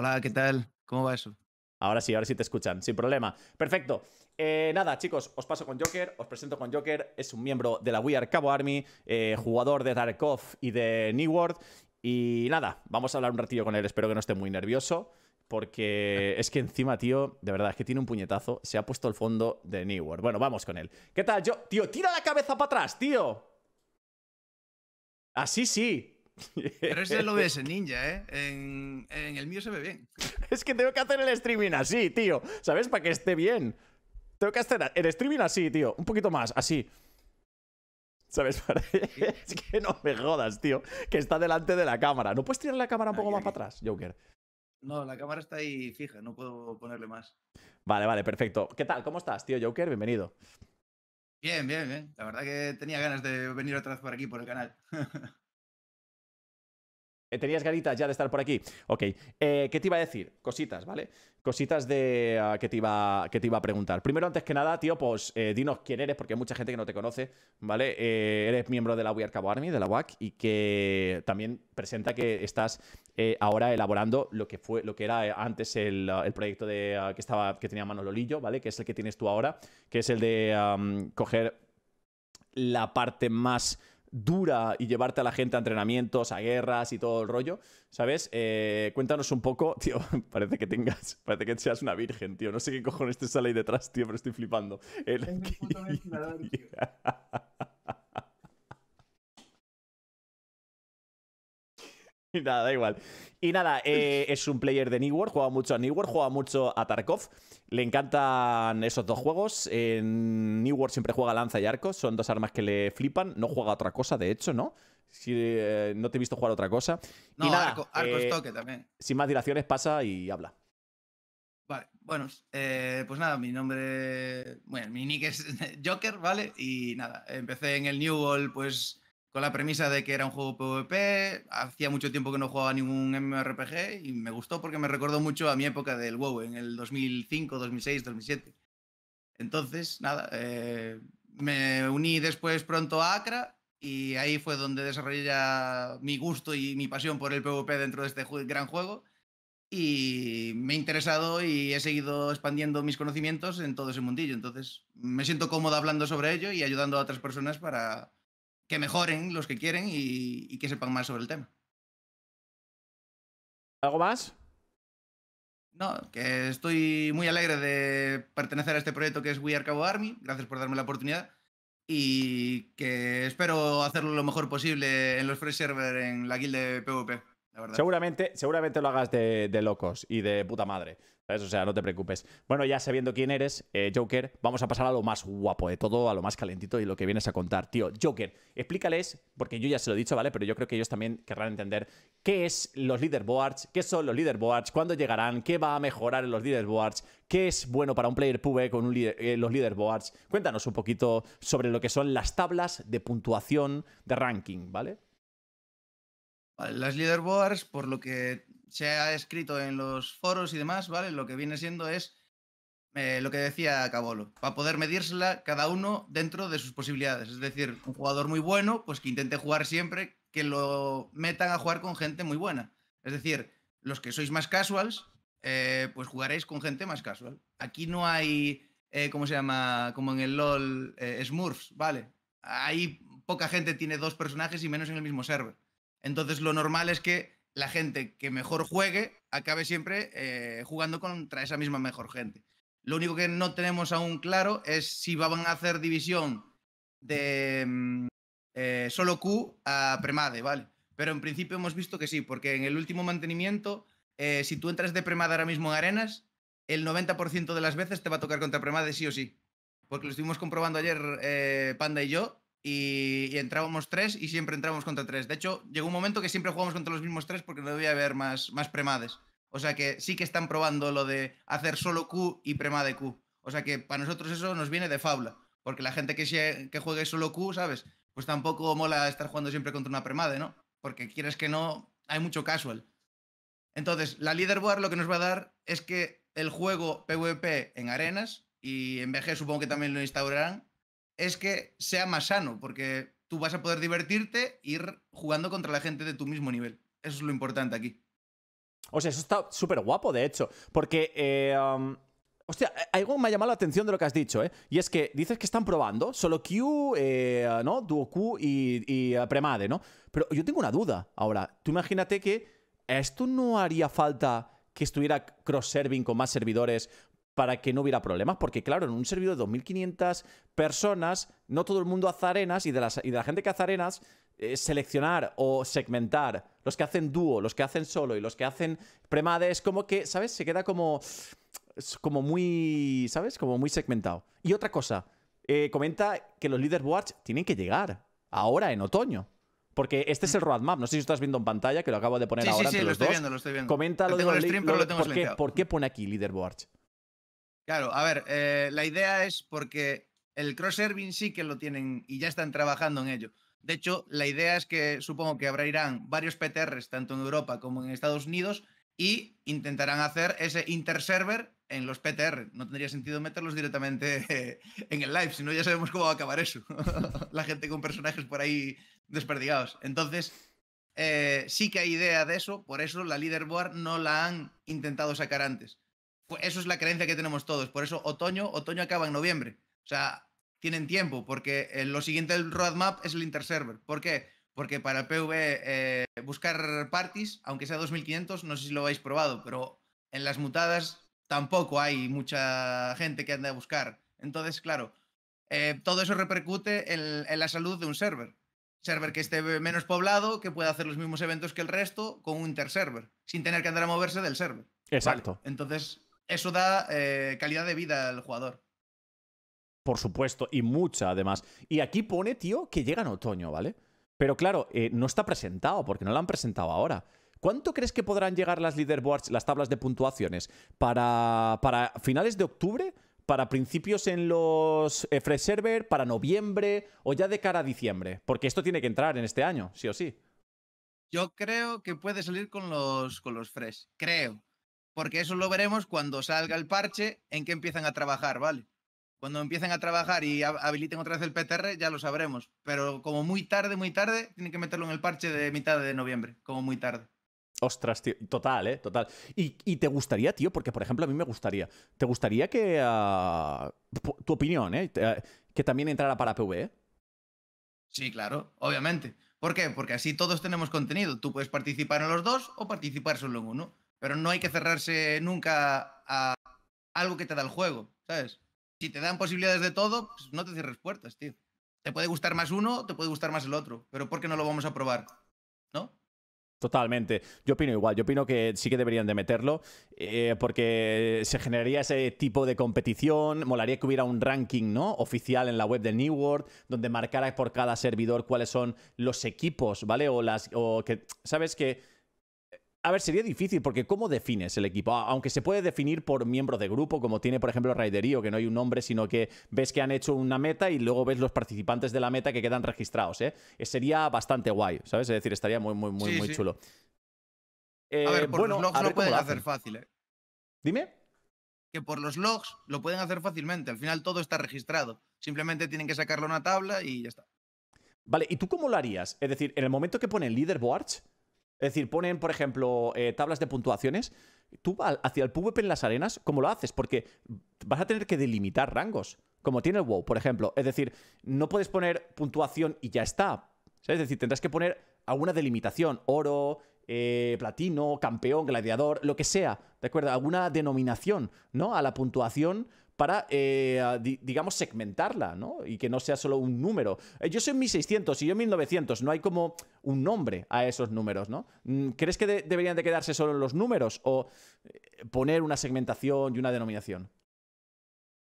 Hola, ¿qué tal? ¿Cómo va eso? Ahora sí, ahora sí te escuchan, sin problema. Perfecto. Eh, nada, chicos, os paso con Joker, os presento con Joker, es un miembro de la We Are Cabo Army, eh, jugador de Dark Off y de New World. Y nada, vamos a hablar un ratillo con él, espero que no esté muy nervioso, porque es que encima, tío, de verdad, es que tiene un puñetazo, se ha puesto el fondo de New World. Bueno, vamos con él. ¿Qué tal, yo? Tío, tira la cabeza para atrás, tío. Así ah, sí. Pero ese lo ves en Ninja, ¿eh? En, el mío se ve bien. Es que tengo que hacer el streaming así, tío. ¿Sabes? Para que esté bien. Tengo que hacer el streaming así, tío. Un poquito más, así. ¿Sabes? es que no me jodas, tío. Que está delante de la cámara. ¿No puedes tirar la cámara un poco más para atrás, Joker? No, la cámara está ahí fija, no puedo ponerle más. Vale, vale, perfecto. ¿Qué tal? ¿Cómo estás, tío Joker? Bienvenido. Bien, bien, bien. La verdad que tenía ganas de venir otra vez por aquí, por el canal. Eh, tenías ganitas ya de estar por aquí. Ok. Eh, ¿Qué te iba a decir? Cositas, ¿vale? Cositas de ah, que, te iba, que te iba a preguntar. Primero, antes que nada, tío, pues eh, dinos quién eres, porque hay mucha gente que no te conoce, ¿vale? eres miembro de la We Are Cabo Army, de la WAC, y que también presenta que estás ahora elaborando lo que fue, lo que era antes ah, el, proyecto de, ah, que estaba, que tenía mano ¿vale? Que es el que tienes tú ahora, que es el de coger la parte más dura y llevarte a la gente a entrenamientos, a guerras y todo el rollo, ¿sabes? Eh, cuéntanos un poco, tío, parece que tengas, parece que seas una virgen, tío, no sé qué cojones te sale ahí detrás, tío, pero estoy flipando. El... nada, da igual. Y nada, eh, es un player de New World, juega mucho a New World, juega mucho a Tarkov. Le encantan esos dos juegos. En New World siempre juega lanza y arco, son dos armas que le flipan. No juega otra cosa, de hecho, ¿no? Si eh, no te he visto jugar otra cosa. y nada, arco, eh, toque también. Sin más dilaciones, pasa y habla. Vale, bueno, pues nada, mi nombre, bueno, mi nick es Joker, ¿vale? Y nada, empecé en el New World, pues con la premisa de que era un juego PvP, hacía mucho tiempo que no jugaba ningún MMORPG y me gustó porque me recordó mucho a mi época del WoW en el 2005, 2006, 2007. Entonces, nada, eh, me uní después pronto a Acra y ahí fue donde desarrollé ya mi gusto y mi pasión por el PvP dentro de este gran juego y me he interesado y he seguido expandiendo mis conocimientos en todo ese mundillo. Entonces, me siento cómodo hablando sobre ello y ayudando a otras personas para que mejoren los que quieren y, que sepan más sobre el tema. ¿Algo más? No, que estoy muy alegre de pertenecer a este proyecto que es We Are Cabo Army. Gracias por darme la oportunidad. Y que espero hacerlo lo mejor posible en los Fresh Server, en la guild de PvP. Seguramente, seguramente lo hagas de locos y de puta madre eso O sea, no te preocupes. Bueno, ya sabiendo quién eres, eh, Joker, vamos a pasar a lo más guapo de todo, a lo más calentito y lo que vienes a contar. Tío, Joker, explícales, porque yo ya se lo he dicho, ¿vale? Pero yo creo que ellos también querrán entender qué es los leaderboards, qué son los leaderboards, cuándo llegarán, qué va a mejorar en los leaderboards, qué es bueno para un player PUBE con eh, los leaderboards. Cuéntanos un poquito sobre lo que son las tablas de puntuación de ranking, ¿vale? Las leaderboards, por lo que se ha escrito en los foros y demás, ¿vale? Lo que viene siendo es eh, lo que decía Cabolo, para poder medírsela cada uno dentro de sus posibilidades. Es decir, un jugador muy bueno, pues que intente jugar siempre, que lo metan a jugar con gente muy buena. Es decir, los que sois más casuals, eh, pues jugaréis con gente más casual. Aquí no hay, eh, ¿cómo se llama? Como en el LOL, Smurfs, ¿vale? hay poca gente tiene dos personajes y menos en el mismo server. Entonces lo normal es que la gente que mejor juegue acabe siempre eh, jugando contra esa misma mejor gente. Lo único que no tenemos aún claro es si van a hacer división de mm, eh, solo Q a Premade, ¿vale? Pero en principio hemos visto que sí, porque en el último mantenimiento, eh, si tú entras de Premade ahora mismo en Arenas, el 90% de las veces te va a tocar contra Premade sí o sí. Porque lo estuvimos comprobando ayer Panda y yo, y, entrábamos tres y siempre entrábamos contra tres. De hecho, llegó un momento que siempre jugamos contra los mismos tres porque no debía haber más, más premades. O sea que sí que están probando lo de hacer solo Q y premade Q. O sea que para nosotros eso nos viene de faula. Porque la gente que, que juegue solo Q, ¿sabes? Pues tampoco mola estar jugando siempre contra una premade, ¿no? Porque quieres que no, hay mucho casual. Entonces, la leaderboard lo que nos va a dar es que el juego PvP en arenas, y en BG supongo que también lo instaurarán, es que sea más sano, porque tú vas a poder divertirte e ir jugando contra la gente de tu mismo nivel. Eso es lo importante aquí. O sea, eso está súper guapo, de hecho, porque... Eh, Hostia, eh, algo me ha llamado la atención de lo que has dicho, ¿eh? Y es que dices que están probando solo Q, eh, ¿no? Duo Q y, eh, Premade, ¿no? Pero yo tengo una duda ahora. Tú imagínate que esto no haría falta que estuviera cross-serving con más servidores para que no hubiera problemas, porque claro, en un servidor de 2.500 personas, no todo el mundo hace arenas y de, y de la gente que hace arenas, eh, seleccionar o segmentar los que hacen dúo, los que hacen solo y los que hacen premades, es como que, ¿sabes? Se queda como, como muy, ¿sabes? Como muy segmentado. Y otra cosa, eh, comenta que los leaderboards tienen que llegar ahora en otoño. Porque este es el roadmap. No sé si estás viendo en pantalla, que lo acabo de poner ahora. Sí, lo estoy viendo, lo estoy viendo. Comenta lo ¿por, qué, ¿Por qué pone aquí leaderboards? Claro, a ver, eh, la idea es porque el cross-serving sí que lo tienen y ya están trabajando en ello. De hecho, la idea es que supongo que habrá irán varios PTRs tanto en Europa como en Estados Unidos y intentarán hacer ese inter-server en los PTR. No tendría sentido meterlos directamente en el live, si no ya sabemos cómo va a acabar eso. la gente con personajes por ahí desperdigados. Entonces, eh, sí que hay idea de eso, por eso la leaderboard no la han intentado sacar antes. Pues eso es la creencia que tenemos todos. Por eso otoño, otoño acaba en noviembre. O sea, tienen tiempo, porque eh, lo siguiente del roadmap es el interserver. ¿Por qué? Porque para el PV eh, buscar parties, aunque sea 2500, no sé si lo habéis probado, pero en las mutadas tampoco hay mucha gente que ande a buscar. Entonces, claro, eh, todo eso repercute en, la salud de un server server que esté menos poblado, que pueda hacer los mismos eventos que el resto con un interserver, sin tener que andar a moverse del server. Exacto. entonces, eso da eh, calidad de vida al jugador. Por supuesto, y mucha además. Y aquí pone, tío, que llega en otoño, ¿vale? Pero claro, eh, no está presentado, porque no lo han presentado ahora. ¿Cuánto crees que podrán llegar las leaderboards, las tablas de puntuaciones, para, para finales de octubre? para principios en los eh, Fresh Server, para noviembre o ya de cara a diciembre? Porque esto tiene que entrar en este año, sí o sí. Yo creo que puede salir con los, con los Fresh. Creo porque eso lo veremos cuando salga el parche en que empiezan a trabajar, ¿vale? Cuando empiecen a trabajar y habiliten otra vez el PTR, ya lo sabremos. Pero como muy tarde, muy tarde, tienen que meterlo en el parche de mitad de noviembre, como muy tarde. Ostras, tío, total, ¿eh? Total. Y, te gustaría, tío, porque por ejemplo a mí me gustaría, te gustaría que... Ah, tu opinión, ¿eh? Ah, que también entrara para PvE. Sí, claro, obviamente. ¿Por qué? Porque así todos tenemos contenido. Tú puedes participar en los dos o participar solo en uno. Pero no hay que cerrarse nunca a algo que te da el juego, ¿sabes? Si te dan posibilidades de todo, pues no te cierres puertas, tío. Te puede gustar más uno, te puede gustar más el otro, pero ¿por qué no lo vamos a probar? ¿No? Totalmente. Yo opino igual. Yo opino que sí que deberían de meterlo eh, porque se generaría ese tipo de competición. Molaría que hubiera un ranking ¿no? oficial en la web de New World donde marcara por cada servidor cuáles son los equipos, ¿vale? O las... O que, ¿Sabes qué? a ver, sería difícil, porque ¿cómo defines el equipo? Aunque se puede definir por miembros de grupo, como tiene, por ejemplo, Raiderío, que no hay un nombre, sino que ves que han hecho una meta y luego ves los participantes de la meta que quedan registrados, ¿eh? eh sería bastante guay, ¿sabes? Es decir, estaría muy, muy, muy, chulo. a ver, eh, por bueno, los logs lo pueden hacer fácil, ¿eh? Dime. Que por los logs lo pueden hacer fácilmente. Al final todo está registrado. Simplemente tienen que sacarlo a una tabla y ya está. Vale, ¿y tú cómo lo harías? Es decir, en el momento que ponen leaderboards, es decir, ponen, por ejemplo, eh, tablas de puntuaciones. Tú hacia el PvP en las arenas, ¿cómo lo haces? Porque vas a tener que delimitar rangos, como tiene el WoW, por ejemplo. Es decir, no puedes poner puntuación y ya está. Es decir, tendrás que poner alguna delimitación, oro, eh, platino, campeón, gladiador, lo que sea, ¿de acuerdo? Alguna denominación, ¿no? A la puntuación para, eh, digamos, segmentarla, ¿no? Y que no sea solo un número. Eh, yo soy 1600 y yo 1900, no hay como un nombre a esos números, ¿no? Mm, ¿Crees que deberían de quedarse solo en los números o eh, poner una segmentación y una denominación?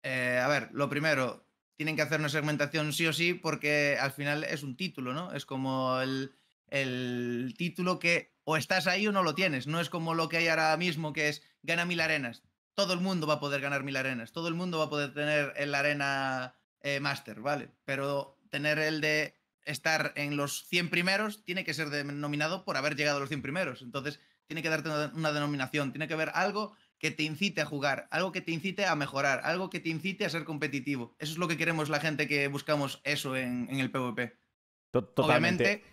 a ver, lo primero, tienen que hacer una segmentación sí o sí porque al final es un título, ¿no? Es como el título que o estás ahí o no lo tienes. No es como lo que hay ahora mismo que es gana mil arenas todo el mundo va a poder ganar mil arenas, todo el mundo va a poder tener el arena eh, master, ¿vale? Pero tener el de estar en los 100 primeros tiene que ser denominado por haber llegado a los 100 primeros. Entonces, tiene que darte una denominación, tiene que haber algo que te incite a jugar, algo que te incite a mejorar, algo que te incite a ser competitivo. Eso es lo que queremos la gente que buscamos eso en, en el PvP. Totalmente. Obviamente,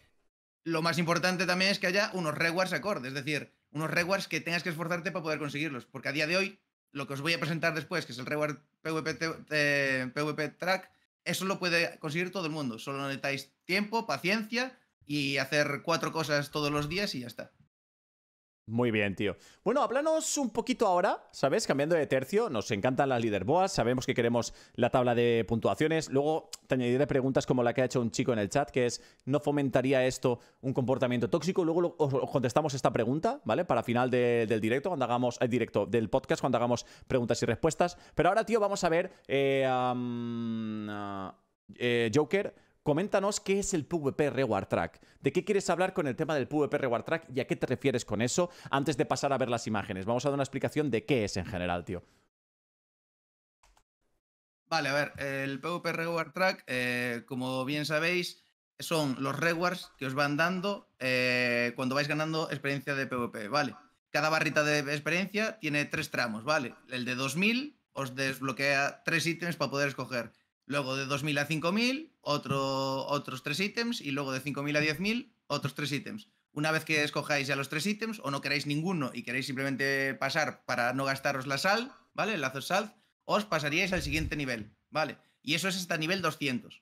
lo más importante también es que haya unos rewards acordes, es decir, unos rewards que tengas que esforzarte para poder conseguirlos, porque a día de hoy lo que os voy a presentar después, que es el reward PvP, PvP Track, eso lo puede conseguir todo el mundo. Solo necesitáis tiempo, paciencia y hacer cuatro cosas todos los días y ya está. Muy bien, tío. Bueno, háblanos un poquito ahora, ¿sabes? Cambiando de tercio, nos encantan las boas, sabemos que queremos la tabla de puntuaciones. Luego te añadiré preguntas como la que ha hecho un chico en el chat, que es, ¿no fomentaría esto un comportamiento tóxico? Luego os contestamos esta pregunta, ¿vale? Para final del directo, cuando hagamos el eh, directo del podcast, cuando hagamos preguntas y respuestas. Pero ahora, tío, vamos a ver... eh, ah, eh Joker Coméntanos qué es el PvP Reward Track, de qué quieres hablar con el tema del PvP Reward Track y a qué te refieres con eso antes de pasar a ver las imágenes. Vamos a dar una explicación de qué es en general, tío. Vale, a ver, el PvP Reward Track, eh, como bien sabéis, son los rewards que os van dando eh, cuando vais ganando experiencia de PvP, ¿vale? Cada barrita de experiencia tiene tres tramos, ¿vale? El de 2000 os desbloquea tres ítems para poder escoger. Luego de 2.000 a 5.000, mil, otros tres ítems. Y luego de 5.000 a 10.000, otros tres ítems. Una vez que escojáis ya los tres ítems o no queréis ninguno y queréis simplemente pasar para no gastaros la sal, ¿vale? El lazo sal, os pasaríais al siguiente nivel, ¿vale? Y eso es hasta nivel 200.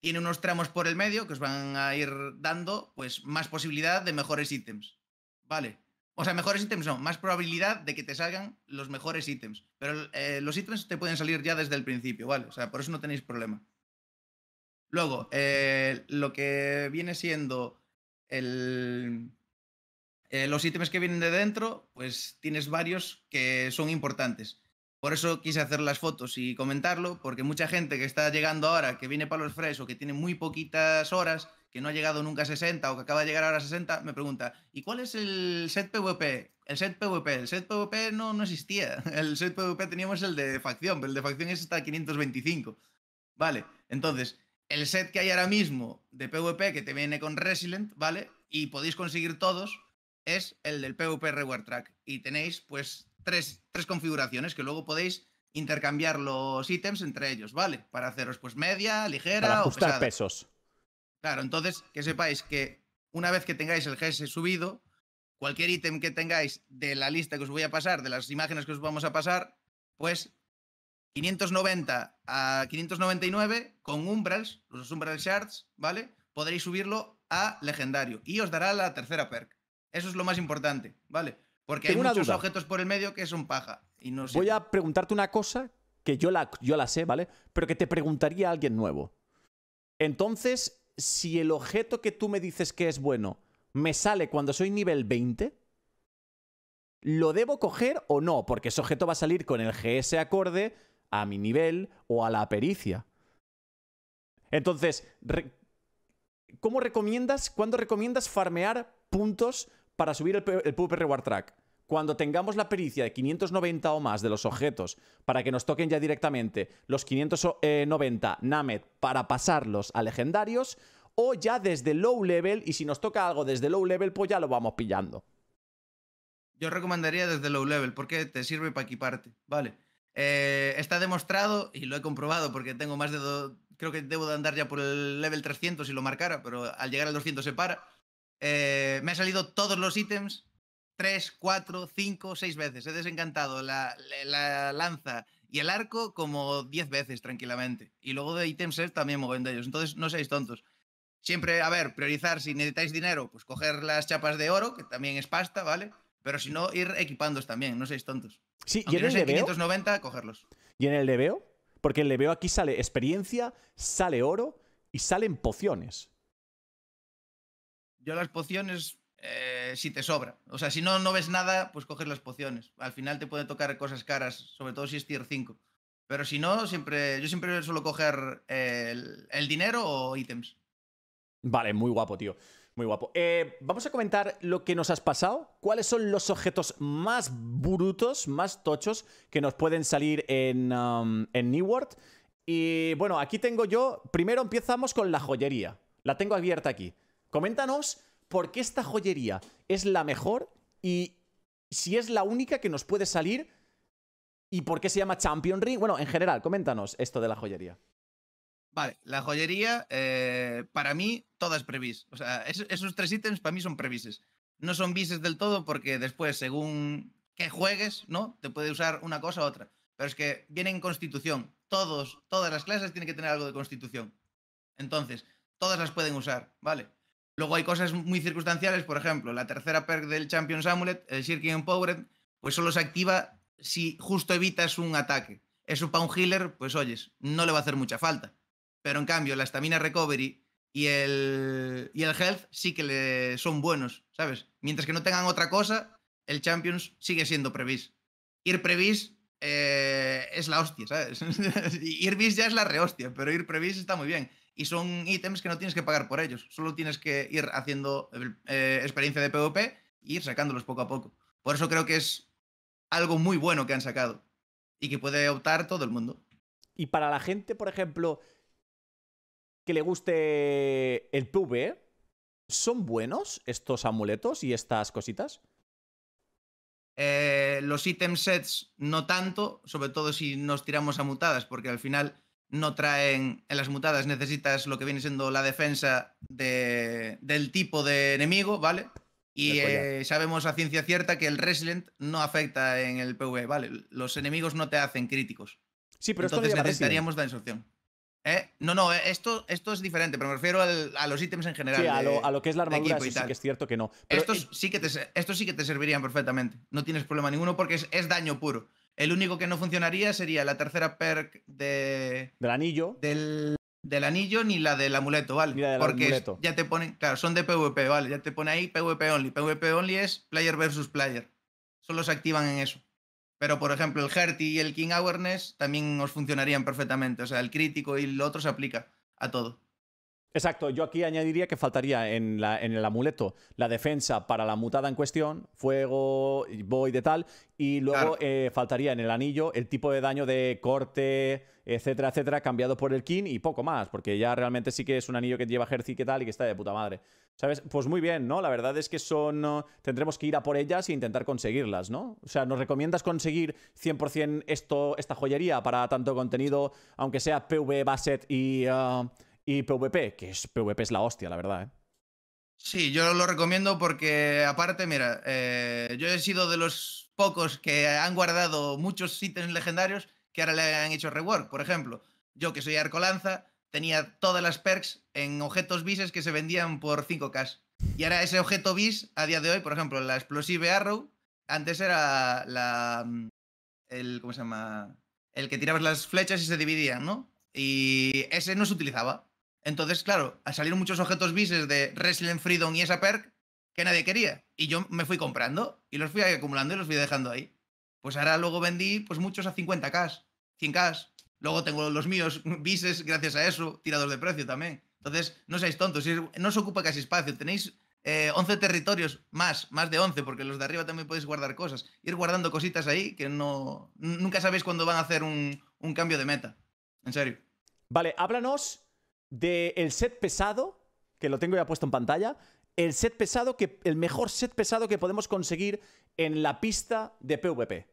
Tiene unos tramos por el medio que os van a ir dando pues más posibilidad de mejores ítems, ¿vale? O sea, mejores ítems no, más probabilidad de que te salgan los mejores ítems. Pero eh, los ítems te pueden salir ya desde el principio, ¿vale? O sea, por eso no tenéis problema. Luego, eh, lo que viene siendo el, eh, los ítems que vienen de dentro, pues tienes varios que son importantes. Por eso quise hacer las fotos y comentarlo, porque mucha gente que está llegando ahora, que viene para los fresh o que tiene muy poquitas horas, que no ha llegado nunca a 60 o que acaba de llegar ahora a 60, me pregunta, ¿y cuál es el set PvP? El set PvP, el set PvP no, no existía. El set PvP teníamos el de facción, pero el de facción es hasta 525. Vale, entonces, el set que hay ahora mismo de PvP que te viene con Resilient, ¿vale? Y podéis conseguir todos, es el del PvP Reward Track. Y tenéis, pues, tres, tres configuraciones que luego podéis intercambiar los ítems entre ellos, ¿vale? Para haceros, pues, media, ligera Para ajustar o pesos. Claro, entonces que sepáis que una vez que tengáis el GS subido, cualquier ítem que tengáis de la lista que os voy a pasar, de las imágenes que os vamos a pasar, pues 590 a 599 con umbrals, los umbral shards, ¿vale? Podréis subirlo a legendario y os dará la tercera perk. Eso es lo más importante, ¿vale? Porque hay muchos objetos por el medio que son paja. Y Voy a preguntarte una cosa que yo la, yo la sé, ¿vale? Pero que te preguntaría alguien nuevo. Entonces, si el objeto que tú me dices que es bueno me sale cuando soy nivel 20, ¿lo debo coger o no? Porque ese objeto va a salir con el GS acorde a mi nivel o a la pericia. Entonces, ¿cómo recomiendas, cuándo recomiendas farmear puntos para subir el, el Reward Track? Cuando tengamos la pericia de 590 o más de los objetos para que nos toquen ya directamente los 590 eh, Named para pasarlos a legendarios, o ya desde low level, y si nos toca algo desde low level, pues ya lo vamos pillando. Yo recomendaría desde low level, porque te sirve para equiparte, ¿vale? Eh, está demostrado, y lo he comprobado, porque tengo más de... Creo que debo de andar ya por el level 300 si lo marcara, pero al llegar al 200 se para. Eh, me han salido todos los ítems tres, cuatro, cinco, seis veces. He desencantado la, lanza y el arco como diez veces tranquilamente. Y luego de ítems también moviendo ellos. Entonces, no seáis tontos. Siempre, a ver, priorizar si necesitáis dinero, pues coger las chapas de oro, que también es pasta, ¿vale? Pero si no, ir equipándos también, no seáis tontos. Sí, y en el de 590, cogerlos. ¿Y en el veo Porque el veo aquí sale experiencia, sale oro y salen pociones. Yo las pociones eh, si te sobra. O sea, si no, no ves nada, pues coges las pociones. Al final te pueden tocar cosas caras, sobre todo si es tier 5. Pero si no, siempre, yo siempre suelo coger eh, el, dinero o ítems. Vale, muy guapo, tío. Muy guapo. Eh, vamos a comentar lo que nos has pasado. ¿Cuáles son los objetos más brutos, más tochos, que nos pueden salir en, um, en New World? Y bueno, aquí tengo yo. Primero empezamos con la joyería. La tengo abierta aquí. Coméntanos por qué esta joyería es la mejor y si es la única que nos puede salir y por qué se llama Champion Ring. Bueno, en general, coméntanos esto de la joyería. Vale, la joyería, eh, para mí, todas previs. O sea, esos tres ítems para mí son previses. No son vises del todo porque después, según que juegues, ¿no? Te puede usar una cosa u otra. Pero es que viene en constitución. Todos, todas las clases tienen que tener algo de constitución. Entonces, todas las pueden usar, ¿vale? Luego hay cosas muy circunstanciales, por ejemplo, la tercera perk del Champions Amulet, el Shirking Empowered, pues solo se activa si justo evitas un ataque. Eso para un healer, pues oyes, no le va a hacer mucha falta. Pero en cambio, la Stamina recovery y el, health sí que le son buenos, ¿sabes? Mientras que no tengan otra cosa, el Champions sigue siendo previs. Ir previs eh, es la hostia, ¿sabes? ir ya es la rehostia, pero ir previs está muy bien y son ítems que no tienes que pagar por ellos, solo tienes que ir haciendo eh, experiencia de PvP y ir sacándolos poco a poco. Por eso creo que es algo muy bueno que han sacado y que puede optar todo el mundo. Y para la gente, por ejemplo, que le guste el PvE, ¿son buenos estos amuletos y estas cositas? Eh, los ítems sets no tanto, sobre todo si nos tiramos a mutadas, porque al final no traen, en las mutadas necesitas lo que viene siendo la defensa del tipo de enemigo, ¿vale? Y eh, sabemos a ciencia cierta que el Resilient no afecta en el PvE, ¿vale? Los enemigos no te hacen críticos. Sí, pero Entonces necesitaríamos la insorción ¿Eh? No, no, eh, esto, esto es diferente, pero me refiero a los ítems en general. Sí, a, lo, que es la armadura, sí, que es cierto que no. estos, eh sí que te, sí que te servirían perfectamente. No tienes problema ninguno porque es daño puro. El único que no funcionaría sería la tercera perk de... Del anillo. Del, anillo ni la del amuleto, ¿vale? Porque ya te pone, claro, son de PvP, ¿vale? Ya te pone ahí PvP only. PvP only es player versus player. Solo se activan en eso. Pero, por ejemplo, el Hertie y el King Awareness también os funcionarían perfectamente. O sea, el crítico y lo otro se aplica a todo. Exacto, yo aquí añadiría que faltaría en, la, en, el amuleto la defensa para la mutada en cuestión, fuego, void de tal, y luego eh, faltaría en el anillo el tipo de daño de corte, etcétera, etcétera, cambiado por el King y poco más, porque ya realmente sí que es un anillo que lleva jersey y tal y que está de puta madre. ¿Sabes? Pues muy bien, ¿no? La verdad es que son. Tendremos que ir a por ellas e intentar conseguirlas, ¿no? O sea, ¿nos recomiendas conseguir 100% esto, esta joyería para tanto contenido, aunque sea PV, Basset y. Ah, y PvP, que es, PvP es la hostia, la verdad, ¿eh? Sí, yo lo recomiendo porque aparte, mira, eh, yo he sido de los pocos que han guardado muchos ítems legendarios que ahora le han hecho rework. Por ejemplo, yo que soy lanza tenía todas las perks en objetos bises que se vendían por 5K. Y ahora ese objeto bis, a día de hoy, por ejemplo, la explosive arrow, antes era la... Mm, el, ¿Cómo se llama? El que tirabas las flechas y se dividían, ¿no? Y ese no se utilizaba. Entonces, claro, al salir muchos objetos bises de Wrestling Freedom y esa perk que nadie quería. Y yo me fui comprando y los fui acumulando y los fui dejando ahí. Pues ahora luego vendí pues muchos a 50k, 100k. Luego tengo los míos bises gracias a eso, tirados de precio también. Entonces, no seáis tontos, no os ocupa casi espacio. Tenéis 11 eh, territorios más, más de 11, porque los de arriba también podéis guardar cosas. Ir guardando cositas ahí que no nunca sabéis cuándo van a hacer un, un cambio de meta. En serio. Vale, háblanos de el set pesado, que lo tengo ya puesto en pantalla, el set pesado que el mejor set pesado que podemos conseguir en la pista de PvP.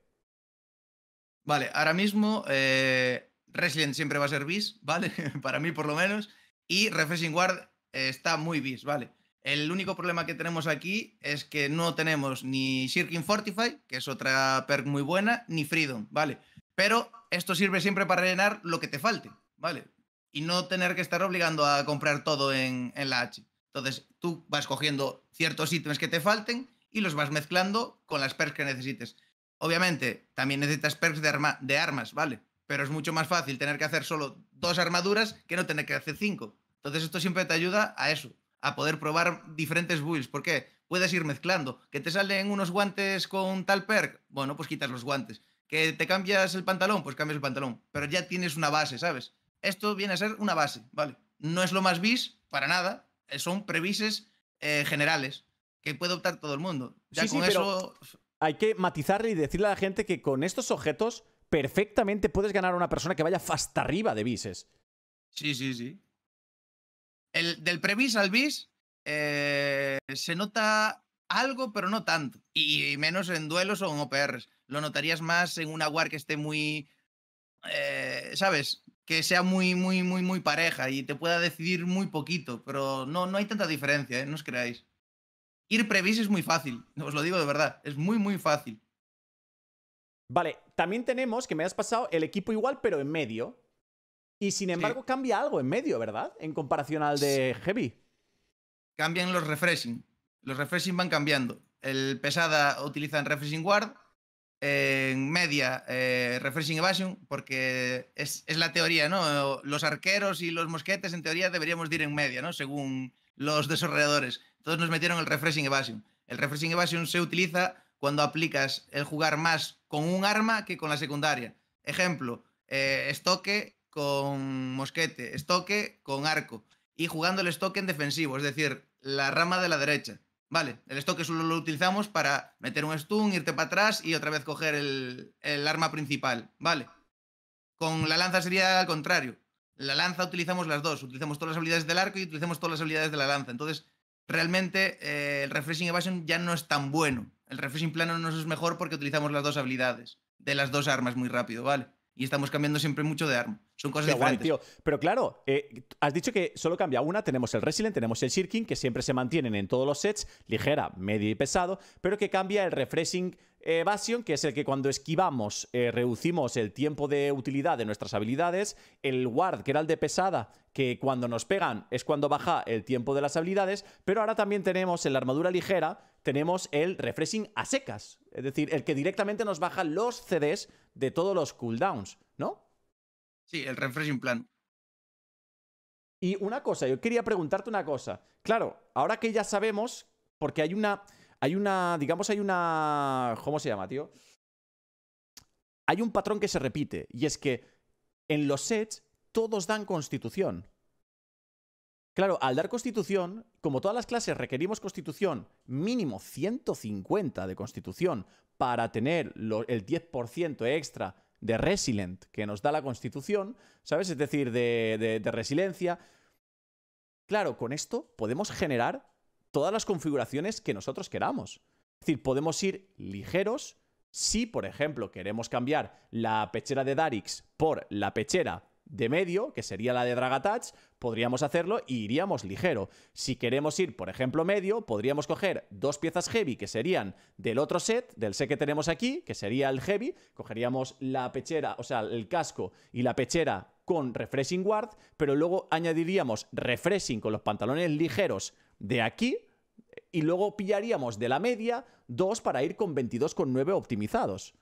Vale, ahora mismo eh, Resident siempre va a ser bis, ¿vale? Para mí por lo menos. Y Refreshing Guard eh, está muy bis, ¿vale? El único problema que tenemos aquí es que no tenemos ni Shirking Fortify, que es otra perk muy buena, ni Freedom, ¿vale? Pero esto sirve siempre para rellenar lo que te falte, ¿vale? y no tener que estar obligando a comprar todo en, en la H. Entonces, tú vas cogiendo ciertos ítems que te falten y los vas mezclando con las perks que necesites. Obviamente, también necesitas perks de, de armas, ¿vale? Pero es mucho más fácil tener que hacer solo dos armaduras que no tener que hacer cinco. Entonces, esto siempre te ayuda a eso, a poder probar diferentes builds. ¿Por qué? Puedes ir mezclando. ¿Que te salen unos guantes con tal perk? Bueno, pues quitas los guantes. ¿Que te cambias el pantalón? Pues cambias el pantalón. Pero ya tienes una base, ¿sabes? Esto viene a ser una base, ¿vale? No es lo más bis, para nada. Eh, son previses eh, generales que puede optar todo el mundo. Ya sí, con eso. Hay que matizarle y decirle a la gente que con estos objetos perfectamente puedes ganar a una persona que vaya hasta arriba de bises. Sí, sí, sí. El, del previs al bis eh, se nota algo, pero no tanto. Y, menos en duelos o en OPRs. Lo notarías más en una war que esté muy. ¿Sabes? que sea muy, muy, muy, muy pareja y te pueda decidir muy poquito, pero no, no hay tanta diferencia, ¿eh? no os creáis. Ir previs es muy fácil, os lo digo de verdad, es muy, muy fácil. Vale, también tenemos, que me has pasado, el equipo igual, pero en medio. Y sin embargo, cambia algo en medio, ¿verdad? En comparación al de Heavy. Cambian los refreshing. Los refreshing van cambiando. El pesada utilizan refreshing guard, en media eh, Refreshing Evasion, porque es, la teoría, ¿no? Los arqueros y los mosquetes, en teoría, deberíamos ir en media, ¿no? Según los desarrolladores. Todos nos metieron el Refreshing Evasion. El Refreshing Evasion se utiliza cuando aplicas el jugar más con un arma que con la secundaria. Ejemplo, eh, estoque con mosquete, estoque con arco y jugando el estoque en defensivo, es decir, la rama de la derecha. Vale, el estoque solo lo utilizamos para meter un stun, irte para atrás y otra vez coger el, arma principal. Vale. Con la lanza sería al contrario. La lanza utilizamos las dos. Utilizamos todas las habilidades del arco y utilizamos todas las habilidades de la lanza. Entonces, realmente eh, el refreshing evasion ya no es tan bueno. El refreshing plano no es mejor porque utilizamos las dos habilidades de las dos armas muy rápido, ¿vale? y estamos cambiando siempre mucho de arma. Son cosas de diferentes. Pero claro, eh, has dicho que solo cambia una. Tenemos el Resilient, tenemos el Shirking, que siempre se mantienen en todos los sets, ligera, medio y pesado, pero que cambia el refreshing Evasion, que es el que cuando esquivamos eh, reducimos el tiempo de utilidad de nuestras habilidades. El Ward, que era el de pesada, que cuando nos pegan es cuando baja el tiempo de las habilidades. Pero ahora también tenemos en la armadura ligera, tenemos el Refreshing a secas. Es decir, el que directamente nos baja los CDs de todos los cooldowns, ¿no? Sí, el Refreshing Plan. Y una cosa, yo quería preguntarte una cosa. Claro, ahora que ya sabemos, porque hay una... Hay una, digamos, hay una... ¿Cómo se llama, tío? Hay un patrón que se repite, y es que en los sets todos dan constitución. Claro, al dar constitución, como todas las clases requerimos constitución, mínimo 150 de constitución para tener el 10% extra de resilient que nos da la constitución, ¿sabes? Es decir, de, de resiliencia. Claro, con esto podemos generar todas las configuraciones que nosotros queramos. Es decir, podemos ir ligeros si, por ejemplo, queremos cambiar la pechera de Darix por la pechera de medio, que sería la de Dragatouch, podríamos hacerlo y iríamos ligero. Si queremos ir, por ejemplo, medio, podríamos coger dos piezas heavy que serían del otro set, del set que tenemos aquí, que sería el heavy, cogeríamos la pechera, o sea, el casco y la pechera con refreshing guard, pero luego añadiríamos refreshing con los pantalones ligeros de aquí y luego pillaríamos de la media dos para ir con 22,9 optimizados.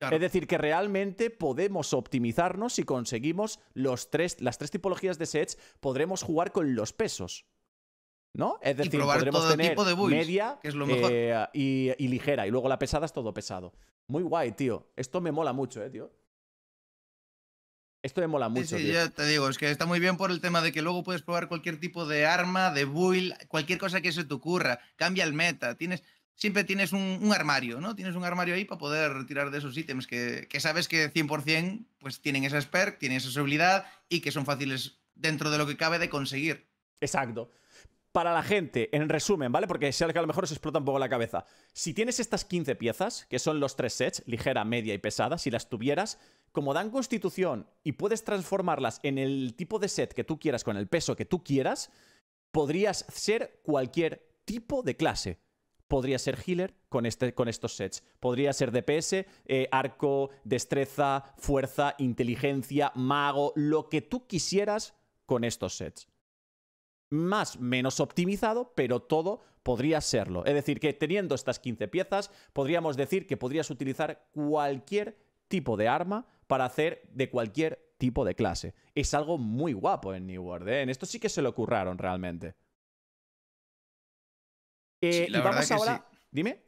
Es decir, que realmente podemos optimizarnos si conseguimos los tres, las tres tipologías de sets, podremos jugar con los pesos. ¿No? Es decir, podremos tener media eh, y, y, ligera, y luego la pesada es todo pesado. Muy guay, tío. Esto me mola mucho, eh, tío. Esto me mola mucho. Sí, sí te digo, es que está muy bien por el tema de que luego puedes probar cualquier tipo de arma, de build, cualquier cosa que se te ocurra. Cambia el meta. Tienes, siempre tienes un, armario, ¿no? Tienes un armario ahí para poder tirar de esos ítems que, sabes que 100% pues tienen esa expert tienen esa habilidad y que son fáciles dentro de lo que cabe de conseguir. Exacto. Para la gente, en resumen, ¿vale? Porque sea que a lo mejor os explota un poco la cabeza. Si tienes estas 15 piezas, que son los tres sets, ligera, media y pesada, si las tuvieras, como dan constitución y puedes transformarlas en el tipo de set que tú quieras, con el peso que tú quieras, podrías ser cualquier tipo de clase. Podría ser healer con, este, con estos sets. Podría ser DPS, eh, arco, destreza, fuerza, inteligencia, mago, lo que tú quisieras con estos sets más menos optimizado, pero todo podría serlo. Es decir, que teniendo estas 15 piezas, podríamos decir que podrías utilizar cualquier tipo de arma para hacer de cualquier tipo de clase. Es algo muy guapo en New World, ¿eh? En esto sí que se lo curraron realmente. Eh, y vamos ahora... Dime.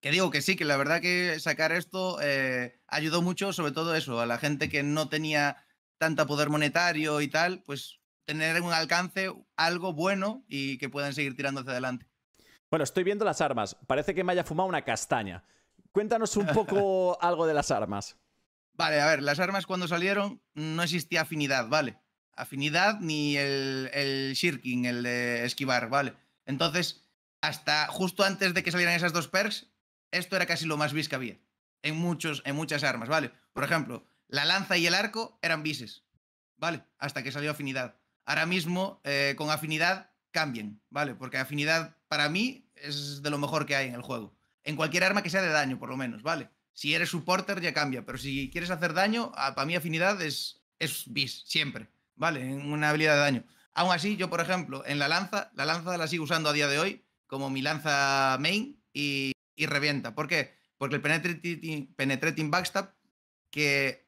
Que digo que sí, que la verdad que sacar esto eh, ayudó mucho, sobre todo eso, a la gente que no tenía tanto poder monetario y tal, pues tener un alcance, algo bueno y que puedan seguir tirando hacia adelante. Bueno, estoy viendo las armas. Parece que me haya fumado una castaña. Cuéntanos un poco algo de las armas. Vale, a ver, las armas cuando salieron mm, no existía afinidad, ¿vale? Afinidad ni el, el shirking, el de esquivar, ¿vale? Entonces, hasta justo antes de que salieran esas dos perks, esto era casi lo más bis que había. En, muchos, en muchas armas, ¿vale? Por ejemplo, la lanza y el arco eran bises, ¿vale? Hasta que salió afinidad. Ahora mismo, eh, con afinidad, cambien, ¿vale? Porque afinidad, para mí, es de lo mejor que hay en el juego. En cualquier arma que sea de daño, por lo menos, ¿vale? Si eres supporter ya cambia, pero si quieres hacer daño, para mi afinidad es, es bis, siempre, ¿vale? En una habilidad de daño. Aún así, yo, por ejemplo, en la lanza, la lanza la sigo usando a día de hoy como mi lanza main y, revienta. ¿Por qué? Porque el penetrating, backstab, que.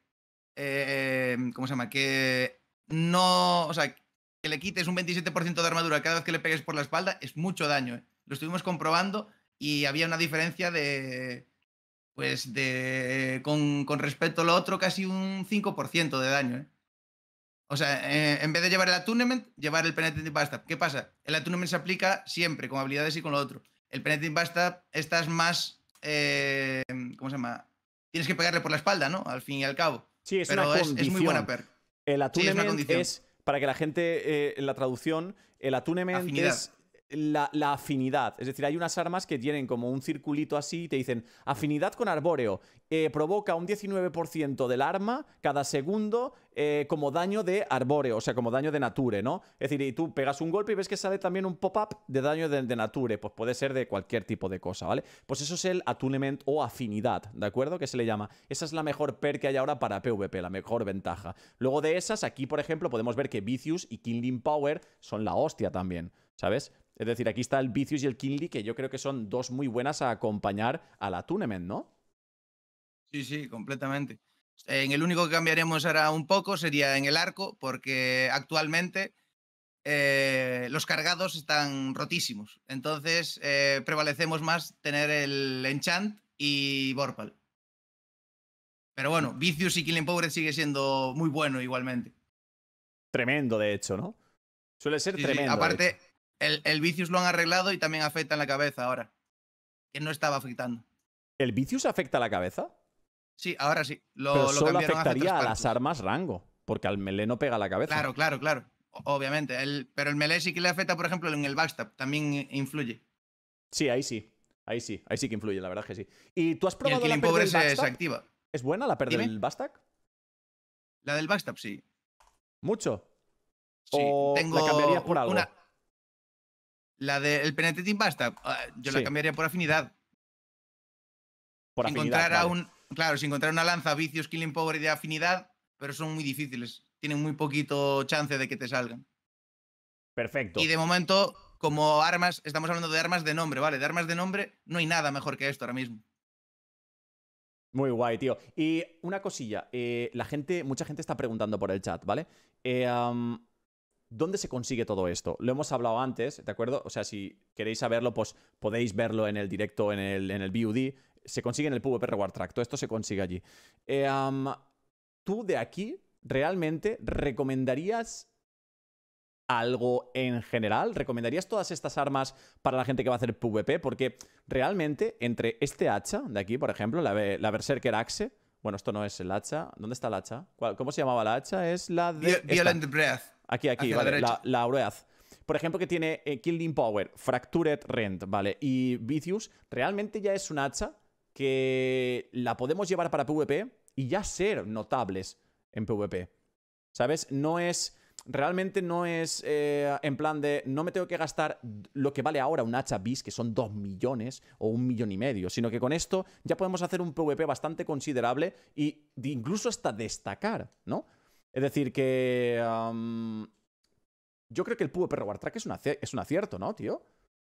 Eh, ¿Cómo se llama? Que no. O sea, que le quites un 27% de armadura cada vez que le pegues por la espalda es mucho daño. ¿eh? Lo estuvimos comprobando y había una diferencia de pues de, con, respecto a lo otro, casi un 5% de daño. ¿eh? O sea, eh, en vez de llevar el attunement, llevar el penetrating basta. ¿Qué pasa? El attunement se aplica siempre, con habilidades y con lo otro. El penetrating basta, estás más. Eh, ¿Cómo se llama? Tienes que pegarle por la espalda, ¿no? Al fin y al cabo. Sí, es una es, es muy buena perk. El attunement es, para que la gente, en la traducción, el attunement es la, afinidad. Es decir, hay unas armas que tienen como un circulito así y te dicen afinidad con arbóreo. Eh, provoca un 19% del arma cada segundo eh, como daño de arbóreo, o sea, como daño de nature, ¿no? Es decir, y tú pegas un golpe y ves que sale también un pop-up de daño de, de, nature. Pues puede ser de cualquier tipo de cosa, ¿vale? Pues eso es el attunement o afinidad, ¿de acuerdo? Que se le llama. Esa es la mejor per que hay ahora para PvP, la mejor ventaja. Luego de esas, aquí, por ejemplo, podemos ver que Vicious y kindling Power son la hostia también. ¿sabes? Es decir, aquí está el Vicious y el Kinley, que yo creo que son dos muy buenas a acompañar a la Tournament, ¿no? Sí, sí, completamente. En el único que cambiaremos ahora un poco sería en el arco, porque actualmente eh, los cargados están rotísimos. Entonces eh, prevalecemos más tener el Enchant y Vorpal. Pero bueno, Vicious y Killing Power sigue siendo muy bueno igualmente. Tremendo, de hecho, ¿no? Suele ser tremendo. Aparte, el, el Vicius lo han arreglado y también afecta en la cabeza ahora. Que no estaba afectando. ¿El Vicius afecta a la cabeza? Sí, ahora sí. Lo, Pero solo afectaría a las armas rango, porque al melee no pega la cabeza. Claro, claro, claro. Obviamente. El, pero el melee sí que le afecta, por ejemplo, en el backstab. También influye. Sí, ahí sí. Ahí sí. Ahí sí que influye, la verdad es que sí. ¿Y tú has probado y el la pobre Se activa. ¿Es buena la pérdida del backstab? La del backstab, sí. ¿Mucho? Sí, tengo la cambiarías por algo? Una... La del de Penetrating Basta, ah, yo la cambiaría por afinidad. Por afinidad. claro, si encontrar una lanza, vicios, killing power y de afinidad, pero son muy difíciles. Tienen muy poquito chance de que te salgan. Perfecto. Y de momento, como armas, estamos hablando de armas de nombre, ¿vale? De armas de nombre no hay nada mejor que esto ahora mismo. Muy guay, tío. Y una cosilla, eh, la gente, mucha gente está preguntando por el chat, ¿vale? Eh, ¿Dónde se consigue todo esto? Lo hemos hablado antes, ¿de acuerdo? O sea, si queréis saberlo, pues podéis verlo en el directo, en el, en el Se consigue en el PvP Reward Track. Todo esto se consigue allí. Eh, ¿Tú de aquí realmente recomendarías algo en general? ¿Recomendarías todas estas armas para la gente que va a hacer PvP? Porque realmente entre este hacha de aquí, por ejemplo, la, eh, la Berserker Axe, bueno, esto no es el hacha. ¿Dónde está el hacha? ¿Cómo se llamaba el hacha? Es la de... Violent Breath. Aquí, aquí, la, la, Por ejemplo, que tiene eh, Killing Power, Fractured Rent, ¿vale? Y Vicious, realmente ya es un hacha que la podemos llevar para PvP y ya ser notables en PvP. ¿Sabes? No es. Realmente no es eh, en plan de no me tengo que gastar lo que vale ahora un hacha bis, que son dos millones o un millón y medio, sino que con esto ya podemos hacer un PvP bastante considerable y e incluso hasta destacar, ¿no? Es decir, que. yo creo que el PvP Perro es, un acierto, ¿no, tío?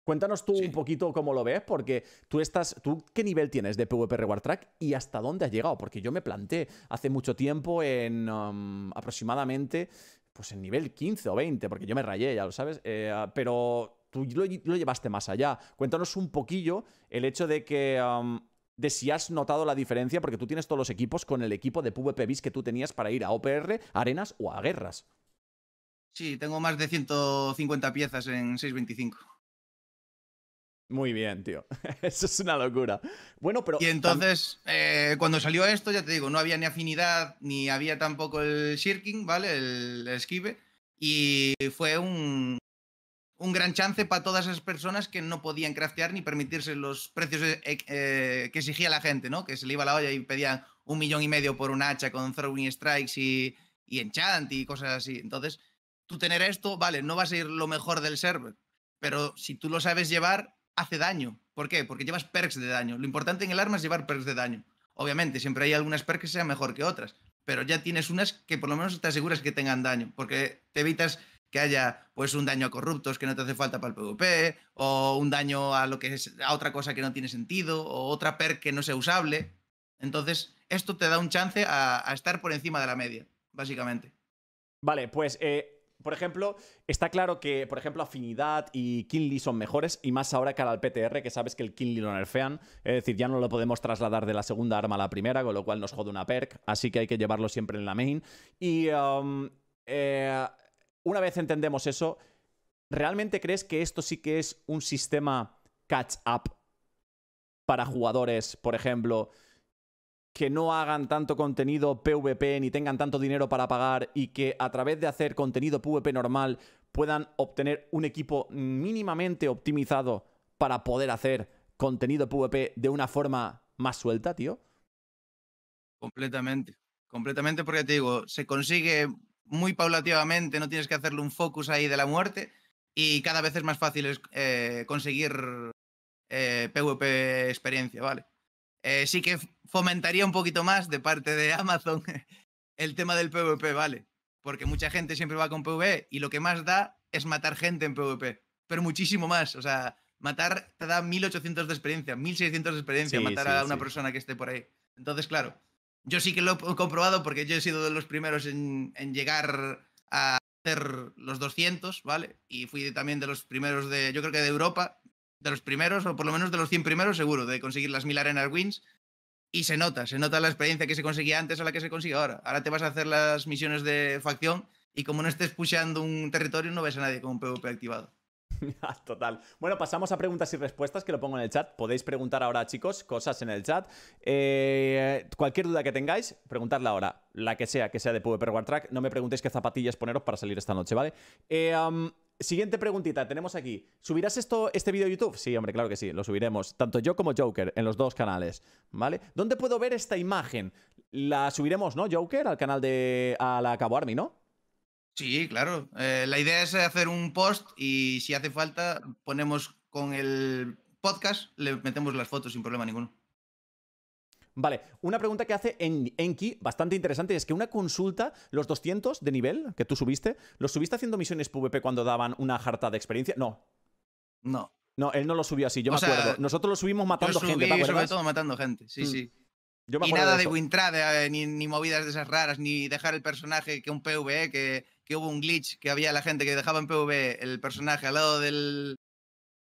Cuéntanos tú un poquito cómo lo ves, porque tú estás, tú qué nivel tienes de PvP Reward Track y hasta dónde has llegado, porque yo me planté hace mucho tiempo en aproximadamente, pues en nivel 15 o 20, porque yo me rayé, ya lo sabes, eh, pero tú lo, llevaste más allá. Cuéntanos un poquillo el hecho de que de si has notado la diferencia, porque tú tienes todos los equipos con el equipo de bis que tú tenías para ir a OPR, arenas o a guerras. Sí, tengo más de 150 piezas en 625. Muy bien, tío. Eso es una locura. Bueno, pero. Y entonces, eh, cuando salió esto, ya te digo, no había ni afinidad, ni había tampoco el shirking, ¿vale? El, el esquive. Y fue un, un gran chance para todas esas personas que no podían craftear ni permitirse los precios eh, eh, eh, que exigía la gente, ¿no? Que se le iba la olla y pedían un millón y medio por un hacha con throwing strikes y, y enchant y cosas así. Entonces, tú tener esto, vale, no va a ser lo mejor del server, pero si tú lo sabes llevar, hace daño. ¿Por qué? Porque llevas perks de daño. Lo importante en el arma es llevar perks de daño. Obviamente, siempre hay algunas perks que sean mejor que otras, pero ya tienes unas que por lo menos te aseguras que tengan daño, porque te evitas que haya pues un daño a corruptos que no te hace falta para el PvP, o un daño a lo que es a otra cosa que no tiene sentido, o otra perk que no sea usable. Entonces, esto te da un chance a, estar por encima de la media, básicamente. Vale, pues eh, por ejemplo, está claro que, por ejemplo, Afinidad y Kinley son mejores y más ahora que al PTR, que sabes que el Kinley lo nerfean. Es decir, ya no lo podemos trasladar de la segunda arma a la primera, con lo cual nos jode una perk, así que hay que llevarlo siempre en la main. Y. Um, eh, una vez entendemos eso, ¿realmente crees que esto sí que es un sistema catch-up para jugadores, por ejemplo, que no hagan tanto contenido PvP ni tengan tanto dinero para pagar y que a través de hacer contenido PvP normal puedan obtener un equipo mínimamente optimizado para poder hacer contenido PvP de una forma más suelta, tío? Completamente, completamente porque te digo, se consigue muy paulativamente, no tienes que hacerle un focus ahí de la muerte y cada vez es más fácil eh, conseguir PvP eh, experiencia, ¿vale? Eh, sí que fomentaría un poquito más de parte de Amazon el tema del PvP, ¿vale? Porque mucha gente siempre va con PVP y lo que más da es matar gente en PvP, pero muchísimo más, o sea, matar te da 1800 de experiencia, 1600 de experiencia matar a una persona que esté por ahí. Entonces, claro, yo sí que lo he comprobado porque yo he sido de los primeros en, llegar a hacer los 200, ¿vale? Y fui también de los primeros de, yo creo que de Europa, de los primeros, o por lo menos de los 100 primeros seguro, de conseguir las 1000 Arenas Wins. Y se nota, se nota la experiencia que se conseguía antes a la que se consigue ahora. Ahora te vas a hacer las misiones de facción y como no estés pusheando un territorio no ves a nadie con un PvP activado. Ah, total. Bueno, pasamos a preguntas y respuestas que lo pongo en el chat. Podéis preguntar ahora, chicos, cosas en el chat. Eh, cualquier duda que tengáis, preguntadla ahora. La que sea, que sea de PvP War Track. No me preguntéis qué zapatillas poneros para salir esta noche, ¿vale? Eh, siguiente preguntita, tenemos aquí. ¿Subirás esto, este vídeo a YouTube? Sí, hombre, claro que sí, lo subiremos. Tanto yo como Joker, en los dos canales, ¿vale? ¿Dónde puedo ver esta imagen? La subiremos, ¿no, Joker? Al canal de... a la Cabo Army, ¿no? Sí, claro. Eh, la idea es hacer un post y si hace falta ponemos con el podcast, le metemos las fotos sin problema ninguno. Vale, una pregunta que hace Enki, bastante interesante, es que una consulta, los 200 de nivel que tú subiste, ¿los subiste haciendo misiones PvP cuando daban una jarta de experiencia? No. No. No, él no lo subió así, yo me acuerdo. Nosotros lo subimos matando gente, sobre todo matando gente, sí, mm. sí. Yo me y nada de, Wintrade, eh, ni, movidas de esas raras, ni dejar el personaje que un PvE que que hubo un glitch que había la gente que dejaba en PV el personaje al lado del,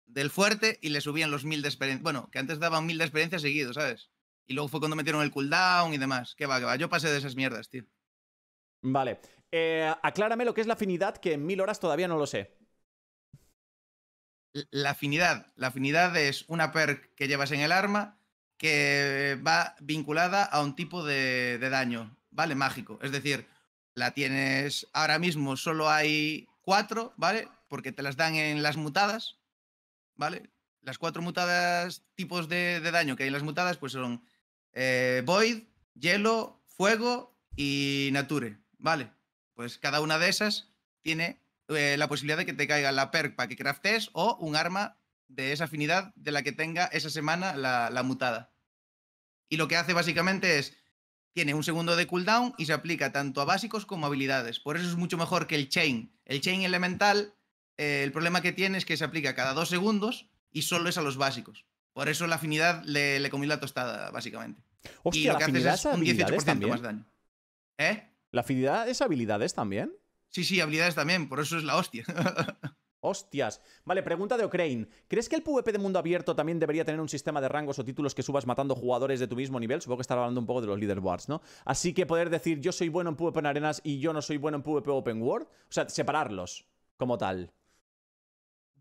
del fuerte y le subían los mil de experiencia. Bueno, que antes daban mil de experiencia seguido, ¿sabes? Y luego fue cuando metieron el cooldown y demás. Que va, que va. Yo pasé de esas mierdas, tío. Vale. Eh, aclárame lo que es la afinidad, que en mil horas todavía no lo sé. La afinidad. La afinidad es una perk que llevas en el arma que va vinculada a un tipo de daño, ¿vale? Mágico. Es decir, la tienes ahora mismo, solo hay cuatro, ¿vale? Porque te las dan en las mutadas, ¿vale? Las cuatro mutadas, tipos de, daño que hay en las mutadas, pues son eh, Void, Hielo, Fuego y Nature, ¿vale? Pues cada una de esas tiene eh, la posibilidad de que te caiga la perk para que craftes o un arma de esa afinidad de la que tenga esa semana la mutada. Y lo que hace básicamente es tiene un segundo de cooldown y se aplica tanto a básicos como habilidades. Por eso es mucho mejor que el chain. El chain elemental, eh, el problema que tiene es que se aplica cada dos segundos y solo es a los básicos. Por eso la afinidad le, le la tostada, básicamente. Hostia, y lo la que haces es un 18% más daño. ¿Eh? ¿La afinidad es habilidades también? Sí, sí, habilidades también, por eso es la hostia. Hostias. Vale, pregunta de Ukraine. ¿Crees que el PvP de mundo abierto también debería tener un sistema de rangos o títulos que subas matando jugadores de tu mismo nivel? Supongo que estar hablando un poco de los leaderboards, ¿no? Así que poder decir yo soy bueno en PvP en arenas y yo no soy bueno en PvP open world. O sea, separarlos como tal.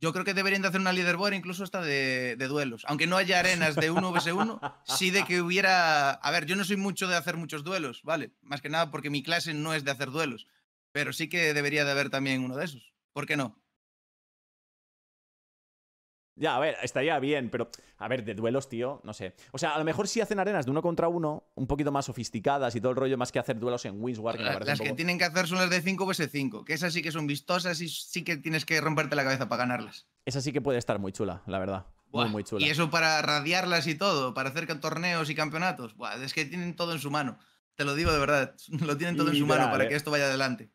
Yo creo que deberían de hacer una leaderboard incluso hasta de, de duelos. Aunque no haya arenas de 1 vs 1, sí de que hubiera... A ver, yo no soy mucho de hacer muchos duelos, ¿vale? Más que nada porque mi clase no es de hacer duelos. Pero sí que debería de haber también uno de esos. ¿Por qué no? Ya, a ver, estaría bien, pero a ver, de duelos, tío, no sé. O sea, a lo mejor sí hacen arenas de uno contra uno, un poquito más sofisticadas y todo el rollo, más que hacer duelos en War, Que las, las que tienen que hacer son las de 5 vs 5, que esas sí que son vistosas y sí que tienes que romperte la cabeza para ganarlas. Esa sí que puede estar muy chula, la verdad. muy, muy chula. Y eso para radiarlas y todo, para hacer torneos y campeonatos. es que tienen todo en su mano. Te lo digo de verdad, lo tienen todo en su mano para que eh. esto vaya adelante.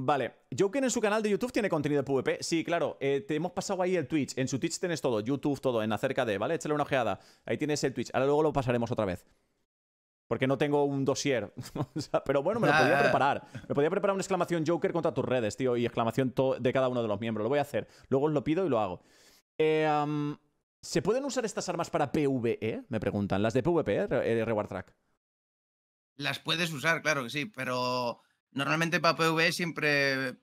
Vale, Joker en su canal de YouTube tiene contenido de PvP. Sí, claro, eh, te hemos pasado ahí el Twitch. En su Twitch tienes todo, YouTube, todo, en acerca de, ¿vale? Échale una ojeada. Ahí tienes el Twitch. Ahora luego lo pasaremos otra vez. Porque no tengo un dossier. pero bueno, me lo podía ah, ah. preparar. Me podía preparar una exclamación Joker contra tus redes, tío, y exclamación de cada uno de los miembros. Lo voy a hacer. Luego os lo pido y lo hago. Eh, ¿Se pueden usar estas armas para PvE? Me preguntan. Las de PvP, eh, Reward Track. Las puedes usar, claro que sí, pero Normalmente para PvE siempre,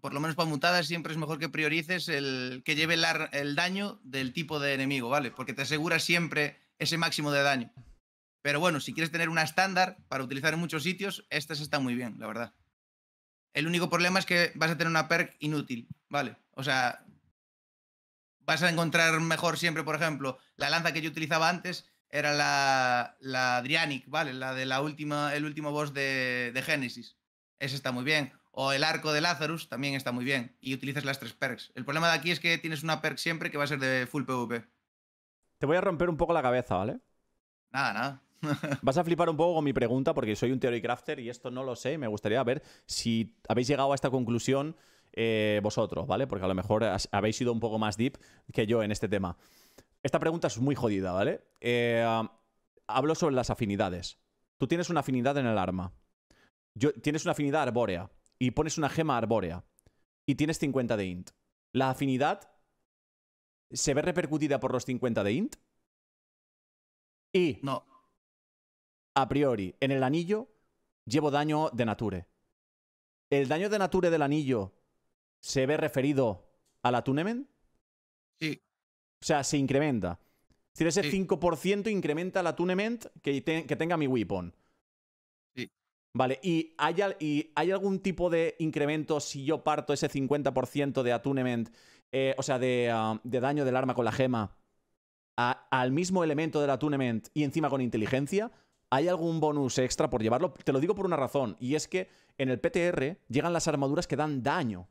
por lo menos para mutadas, siempre es mejor que priorices el que lleve el, daño del tipo de enemigo, ¿vale? Porque te asegura siempre ese máximo de daño. Pero bueno, si quieres tener una estándar para utilizar en muchos sitios, estas están muy bien, la verdad. El único problema es que vas a tener una perk inútil, ¿vale? O sea, vas a encontrar mejor siempre, por ejemplo, la lanza que yo utilizaba antes era la, la Adrianic, ¿vale? La de la última, el último boss de, de Génesis. Ese está muy bien. O el arco de Lazarus también está muy bien. Y utilizas las tres perks. El problema de aquí es que tienes una perk siempre que va a ser de full PvP. Te voy a romper un poco la cabeza, ¿vale? Nada, nada. Vas a flipar un poco con mi pregunta porque soy un crafter y esto no lo sé. Me gustaría ver si habéis llegado a esta conclusión eh, vosotros, ¿vale? Porque a lo mejor habéis sido un poco más deep que yo en este tema. Esta pregunta es muy jodida, ¿vale? Eh, hablo sobre las afinidades. Tú tienes una afinidad en el arma tienes una afinidad arbórea y pones una gema arbórea y tienes 50 de int. La afinidad se ve repercutida por los 50 de int. Y. No. A priori, en el anillo llevo daño de nature. ¿El daño de nature del anillo se ve referido al Tunement? Sí. O sea, se incrementa. Es decir, ese 5% incrementa el Tunement que tenga mi weapon. Vale, ¿y hay, hay algún tipo de incremento si yo parto ese 50% de atunement, eh, o sea, ah, de, daño del arma con la gema, al mismo elemento del atunement y encima con inteligencia? ¿Hay algún bonus extra por llevarlo? Te lo digo por una razón, y es que en el PTR llegan las armaduras que dan daño.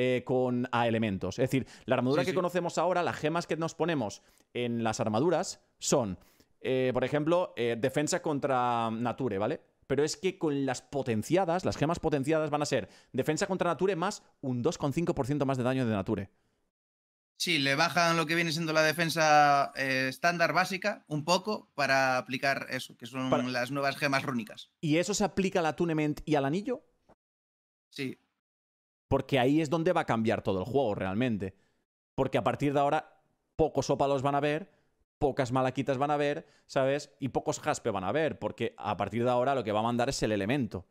Eh, con, a elementos. Es decir, la armadura que conocemos ahora, las gemas que nos ponemos en las armaduras son eh, por ejemplo, eh, defensa contra Nature, ¿vale? Pero es que con las potenciadas, las gemas potenciadas van a ser defensa contra Nature más un 2,5% más de daño de Nature. Sí, le bajan lo que viene siendo la defensa eh, estándar básica un poco para aplicar eso, que son las nuevas gemas rúnicas. ¿Y eso se aplica al Tunement y al anillo? Sí. Porque ahí es donde va a cambiar todo el juego realmente. Porque a partir de ahora, pocos ópalos van a ver pocas malaquitas van a haber, ¿sabes? Y pocos jaspe van a haber, porque a partir de ahora lo que va a mandar es el elemento.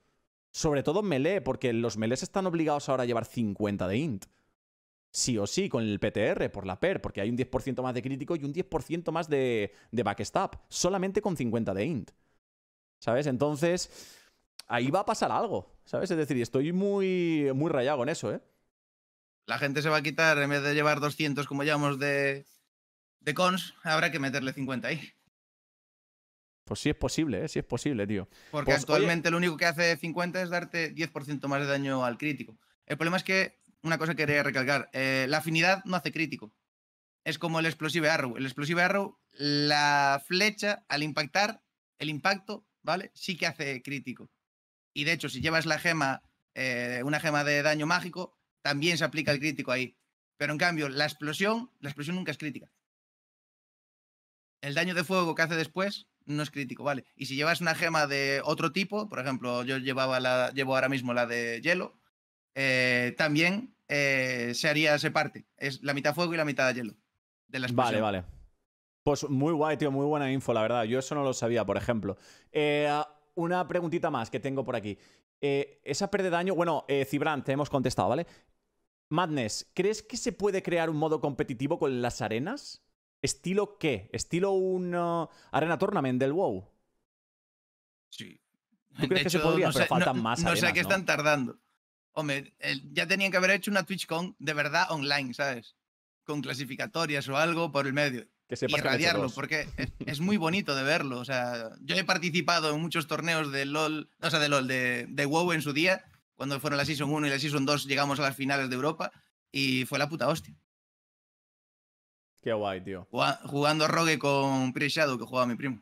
Sobre todo melee, porque los melees están obligados ahora a llevar 50 de int. Sí o sí, con el PTR, por la PER, porque hay un 10% más de crítico y un 10% más de, de backstab, solamente con 50 de int. ¿Sabes? Entonces, ahí va a pasar algo, ¿sabes? Es decir, estoy muy, muy rayado en eso, ¿eh? La gente se va a quitar, en vez de llevar 200 como llamamos, de, de cons, habrá que meterle 50 ahí. Pues sí es posible, ¿eh? sí es posible, tío. Porque pues, actualmente lo único que hace 50 es darte 10% más de daño al crítico. El problema es que, una cosa que quería recalcar, eh, la afinidad no hace crítico. Es como el explosive arrow. El explosive arrow, la flecha al impactar, el impacto, ¿vale? Sí que hace crítico. Y de hecho, si llevas la gema, eh, una gema de daño mágico, también se aplica el crítico ahí. Pero en cambio, la explosión, la explosión nunca es crítica el daño de fuego que hace después no es crítico, vale. Y si llevas una gema de otro tipo, por ejemplo, yo llevaba la, llevo ahora mismo la de hielo, eh, también eh, se haría, ese parte. Es la mitad fuego y la mitad de hielo. vale, vale. Pues muy guay, tío, muy buena info, la verdad. Yo eso no lo sabía, por ejemplo. Eh, una preguntita más que tengo por aquí. esa pérdida de daño, bueno, Cibran, te hemos contestado, ¿vale? Madness, ¿crees que se puede crear un modo competitivo con las arenas? ¿Estilo qué? ¿Estilo un Arena Tournament del WoW? Sí. ¿Tú que se No sé, faltan más No sé qué están tardando. Hombre, ya tenían que haber hecho una TwitchCon de verdad online, ¿sabes? Con clasificatorias o algo por el medio. Que se y radiarlo, porque e, es, muy bonito de verlo. O sea, yo he participado en muchos torneos de LOL, sea, de de WoW en su día, cuando fueron la Season 1 y la Season 2 llegamos a las finales de Europa, y fue la puta hostia. Qué guay, tío. Jugando Rogue con Priest que jugaba mi primo.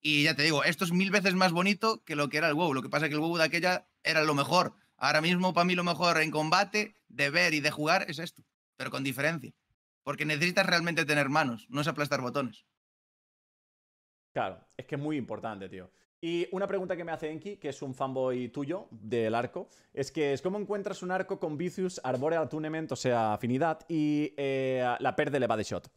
Y ya te digo, esto es mil veces más bonito que lo que era el WoW. Lo que pasa es que el WoW de aquella era lo mejor. Ahora mismo, para mí, lo mejor en combate, de ver y de jugar es esto, pero con diferencia. Porque necesitas realmente tener manos, no es aplastar botones. Claro, es que es muy importante, tío. Y una pregunta que me hace Enki, que es un fanboy tuyo del arco, es que es cómo encuentras un arco con Vicious, Arboreal Tunement, o sea, afinidad, y eh, la va de Levade Shot.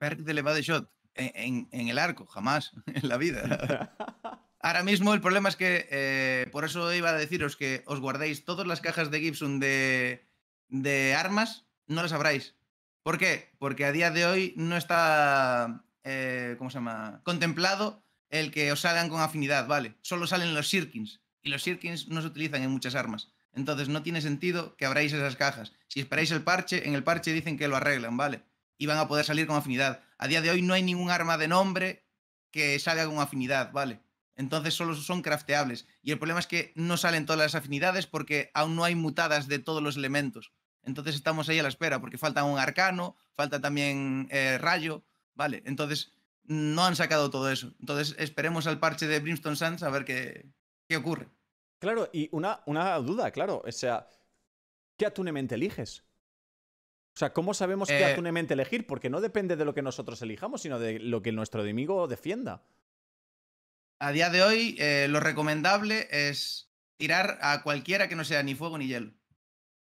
de Shot. En, el arco, jamás, en la vida. Ahora mismo el problema es que, eh, por eso iba a deciros que os guardéis todas las cajas de Gibson de, de armas, no las abráis. ¿Por qué? Porque a día de hoy no está eh, ¿cómo se llama? Contemplado el que os salgan con afinidad, ¿vale? Solo salen los Sirkins y los Sirkins no se utilizan en muchas armas. Entonces no tiene sentido que abráis esas cajas. Si esperáis el parche, en el parche dicen que lo arreglan, ¿vale? Y van a poder salir con afinidad. A día de hoy no hay ningún arma de nombre que salga con afinidad, ¿vale? Entonces solo son crafteables. Y el problema es que no salen todas las afinidades porque aún no hay mutadas de todos los elementos. Entonces estamos ahí a la espera porque falta un arcano, falta también eh, rayo, Vale, entonces no han sacado todo eso. Entonces esperemos al parche de Brimstone Sands a ver qué, qué ocurre. Claro, y una, una duda, claro. O sea, ¿qué atunemente eliges? O sea, ¿cómo sabemos qué eh, atunemente elegir? Porque no depende de lo que nosotros elijamos, sino de lo que nuestro enemigo defienda. A día de hoy, eh, lo recomendable es tirar a cualquiera que no sea ni fuego ni hielo.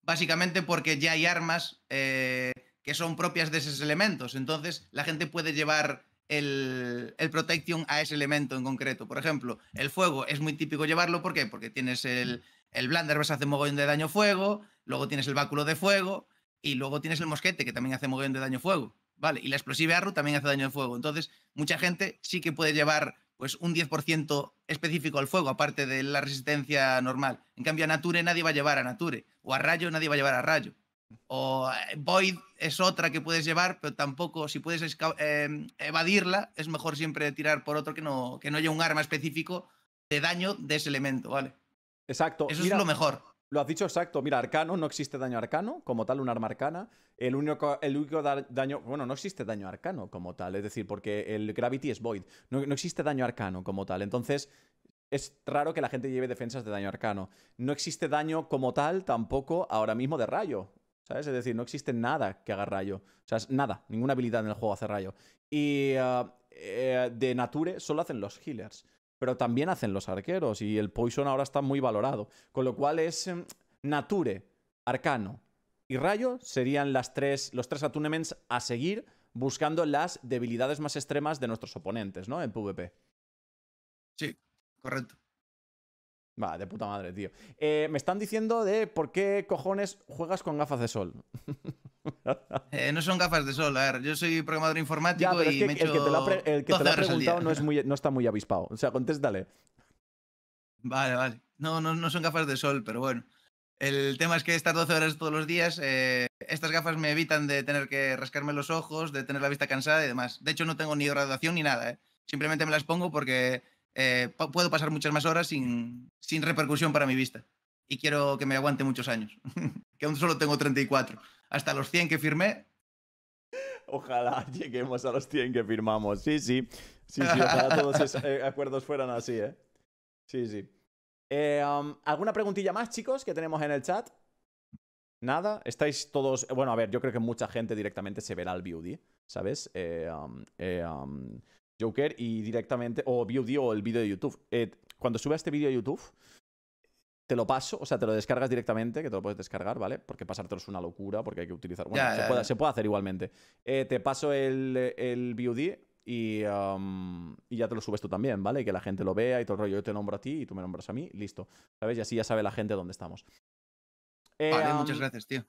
Básicamente porque ya hay armas eh, que son propias de esos elementos. Entonces, la gente puede llevar el, el, protection a ese elemento en concreto. Por ejemplo, el fuego es muy típico llevarlo. ¿Por qué? Porque tienes el, el blander, pues, hace mogollón de daño fuego, luego tienes el báculo de fuego y luego tienes el mosquete, que también hace mogollón de daño fuego. ¿Vale? Y la explosiva arru también hace daño de fuego. Entonces, mucha gente sí que puede llevar pues un 10% específico al fuego, aparte de la resistencia normal. En cambio, a Nature nadie va a llevar a Nature, o a Rayo nadie va a llevar a Rayo. O eh, Void es otra que puedes llevar, pero tampoco, si puedes em, evadirla, es mejor siempre tirar por otro que no, que no haya un arma específico de daño de ese elemento, ¿vale? Exacto. Eso es lo mejor. Lo has dicho exacto. Mira, arcano, no existe daño arcano, como tal, un arma arcana. El único, el único daño. Bueno, no existe daño arcano como tal, es decir, porque el Gravity es Void. No, no existe daño arcano como tal. Entonces, es raro que la gente lleve defensas de daño arcano. No existe daño como tal tampoco ahora mismo de rayo. ¿Sabes? Es decir, no existe nada que haga rayo. O sea, nada, ninguna habilidad en el juego hace rayo. Y eh, eh, de Nature solo hacen los healers, pero también hacen los arqueros y el Poison ahora está muy valorado. Con lo cual es em, Nature, Arcano y Rayo serían las los tres atunements a seguir buscando las debilidades más extremas de nuestros oponentes, ¿no? En PvP. Sí, correcto. Va, de puta madre, tío. Eh, me están diciendo de por qué cojones juegas con gafas de sol. Eh, no son gafas de sol, a ver, yo soy programador informático y es el, que te lo el que te lo ha preguntado no, está muy avispado. O sea, contéstale. Vale, vale. No, no, son gafas de sol, pero bueno. El tema es que estas 12 horas todos los días, eh, estas gafas me evitan de tener que rascarme los ojos, de tener la vista cansada y demás. De hecho, no tengo ni graduación ni nada, Simplemente me las pongo porque eh, puedo pasar muchas más horas sin, sin repercusión para mi vista. Y quiero que me aguante muchos años. que aún solo tengo 34. Hasta los 100 que firmé. Ojalá lleguemos a los 100 que firmamos. Sí, sí. Sí, sí, ojalá todos esos eh, acuerdos fueran así, ¿eh? Sí, sí. Eh, ¿Alguna preguntilla más, chicos, que tenemos en el chat? Nada, estáis todos. Bueno, a ver, yo creo que mucha gente directamente se verá al beauty, ¿sabes? Eh, Joker y directamente, o VOD o el vídeo de YouTube. Eh, cuando suba este vídeo a YouTube, te lo paso, o sea, te lo descargas directamente, que te lo puedes descargar, ¿vale? Porque pasártelo es una locura, porque hay que utilizar. Bueno, se, puede, hacer igualmente. Eh, te paso el, el um, y, ya te lo subes tú también, ¿vale? Y que la gente lo vea y todo el rollo. Yo te nombro a ti y tú me nombras a mí, listo. ¿Sabes? Y así ya sabe la gente dónde estamos. vale, eh, muchas um, gracias, tío.